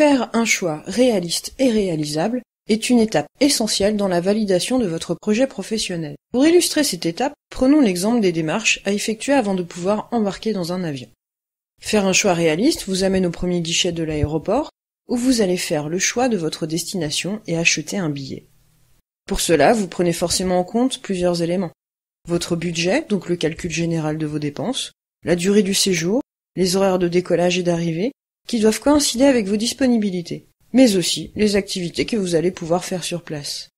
Faire un choix réaliste et réalisable est une étape essentielle dans la validation de votre projet professionnel. Pour illustrer cette étape, prenons l'exemple des démarches à effectuer avant de pouvoir embarquer dans un avion. Faire un choix réaliste vous amène au premier guichet de l'aéroport où vous allez faire le choix de votre destination et acheter un billet. Pour cela, vous prenez forcément en compte plusieurs éléments. Votre budget, donc le calcul général de vos dépenses, la durée du séjour, les horaires de décollage et d'arrivée, qui doivent coïncider avec vos disponibilités, mais aussi les activités que vous allez pouvoir faire sur place.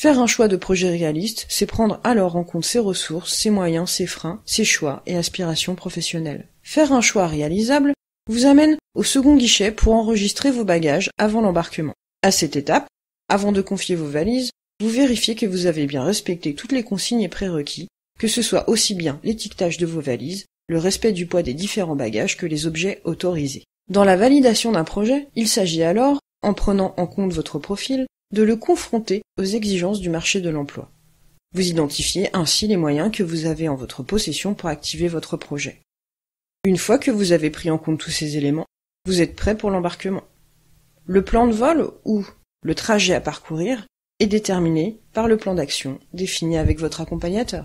Faire un choix de projet réaliste, c'est prendre alors en compte ses ressources, ses moyens, ses freins, ses choix et aspirations professionnelles. Faire un choix réalisable vous amène au second guichet pour enregistrer vos bagages avant l'embarquement. À cette étape, avant de confier vos valises, vous vérifiez que vous avez bien respecté toutes les consignes et prérequis, que ce soit aussi bien l'étiquetage de vos valises, le respect du poids des différents bagages que les objets autorisés. Dans la validation d'un projet, il s'agit alors, en prenant en compte votre profil, de le confronter aux exigences du marché de l'emploi. Vous identifiez ainsi les moyens que vous avez en votre possession pour activer votre projet. Une fois que vous avez pris en compte tous ces éléments, vous êtes prêt pour l'embarquement. Le plan de vol ou le trajet à parcourir est déterminé par le plan d'action défini avec votre accompagnateur.